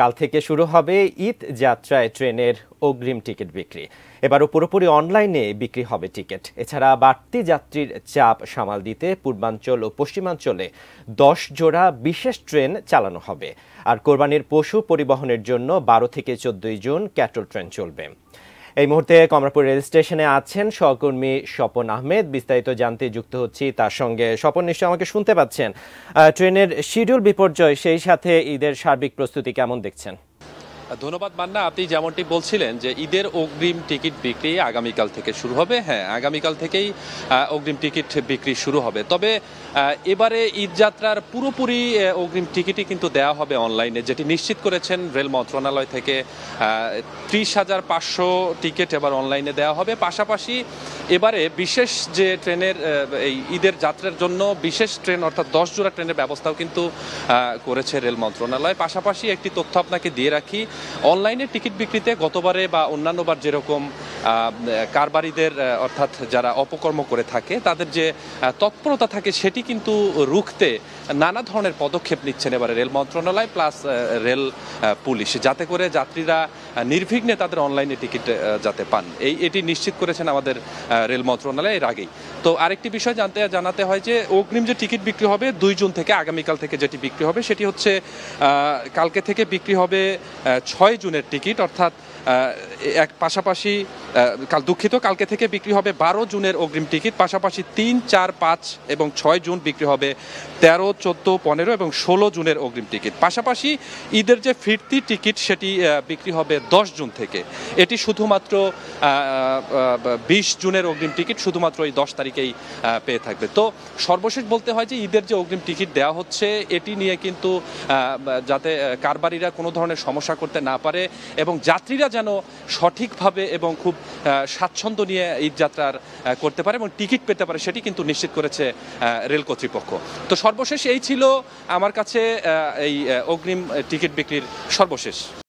কাল থেকে শুরু হবে ঈদ যাত্রায় ট্রেনের অগ্রিম টিকিট বিক্রি এবারও পুরোপুরি অনলাইনে বিক্রি হবে টিকিট এছাড়া বাড়তি যাত্রীর চাপ সামাল দিতে পূর্বাঞ্চল ও পশ্চিমাঞ্চলে দশ জোড়া বিশেষ ট্রেন চালানো হবে আর কোরবানির পশু পরিবহনের জন্য বারো থেকে চোদ্দই জুন ক্যাটল ট্রেন চলবে এই মুহূর্তে কমরাপুর রেল স্টেশনে আছেন সহকর্মী স্বপন আহমেদ বিস্তারিত জানতে যুক্ত হচ্ছি তার সঙ্গে স্বপন নিশ্চয় আমাকে শুনতে পাচ্ছেন ট্রেনের শিডিউল বিপর্যয় সেই সাথে ঈদের সার্বিক প্রস্তুতি কেমন দেখছেন ধন্যবাদ মান্না আপনি যেমনটি বলছিলেন যে ঈদের অগ্রিম টিকিট বিক্রি আগামীকাল থেকে শুরু হবে হ্যাঁ আগামীকাল থেকেই অগ্রিম টিকিট বিক্রি শুরু হবে তবে এবারে ঈদযাত্রার পুরোপুরি অগ্রিম টিকিটই কিন্তু দেওয়া হবে অনলাইনে যেটি নিশ্চিত করেছেন রেল মন্ত্রণালয় থেকে ত্রিশ হাজার পাঁচশো টিকিট এবার অনলাইনে দেওয়া হবে পাশাপাশি এবারে বিশেষ যে ট্রেনের এই ঈদের যাত্রার জন্য বিশেষ ট্রেন অর্থাৎ দশ জোড়া ট্রেনের ব্যবস্থাও কিন্তু করেছে রেল মন্ত্রণালয় পাশাপাশি একটি তথ্য আপনাকে দিয়ে রাখি অনলাইনে টিকিট বিক্রিতে গতবারে বা অন্যান্যবার যেরকম কারবারিদের অর্থাৎ যারা অপকর্ম করে থাকে তাদের যে তৎপরতা থাকে সেটি কিন্তু রুখতে নানা ধরনের পদক্ষেপ নিচ্ছেন এবারে রেল মন্ত্রণালয় প্লাস রেল পুলিশ যাতে করে যাত্রীরা নির্বিঘ্নে তাদের অনলাইনে টিকিট যাতে পান এই এটি নিশ্চিত করেছেন আমাদের রেল মন্ত্রণালয় এর আগেই তো আরেকটি বিষয় জানতে জানাতে হয় যে অগ্রিম যে টিকিট বিক্রি হবে দুই জুন থেকে আগামীকাল থেকে যেটি বিক্রি হবে সেটি হচ্ছে কালকে থেকে বিক্রি হবে ছয় জুনের টিকিট অর্থাৎ এক পাশাপাশি কাল দুঃখিত কালকে থেকে বিক্রি হবে বারো জুনের অগ্রিম টিকিট পাশাপাশি তিন চার পাঁচ এবং ছয় জুন বিক্রি হবে তেরো চোদ্দ পনেরো এবং ষোলো জুনের অগ্রিম টিকিট পাশাপাশি ঈদের যে ফিরতি টিকিট সেটি বিক্রি হবে দশ জুন থেকে এটি শুধুমাত্র বিশ জুনের অগ্রিম টিকিট শুধুমাত্র এই দশ তারিখ তারিখেই পেয়ে থাকবে তো সর্বশেষ বলতে হয় যে ঈদের যে অগ্রিম টিকিট দেওয়া হচ্ছে এটি নিয়ে কিন্তু যাতে কারবারিরা কোনো ধরনের সমস্যা করতে না পারে এবং যাত্রীরা যেন সঠিকভাবে এবং খুব স্বাচ্ছন্দ্য নিয়ে ঈদ যাত্রার করতে পারে এবং টিকিট পেতে পারে সেটি কিন্তু নিশ্চিত করেছে রেল কর্তৃপক্ষ তো সর্বশেষ এই ছিল আমার কাছে এই অগ্রিম টিকিট বিক্রির সর্বশেষ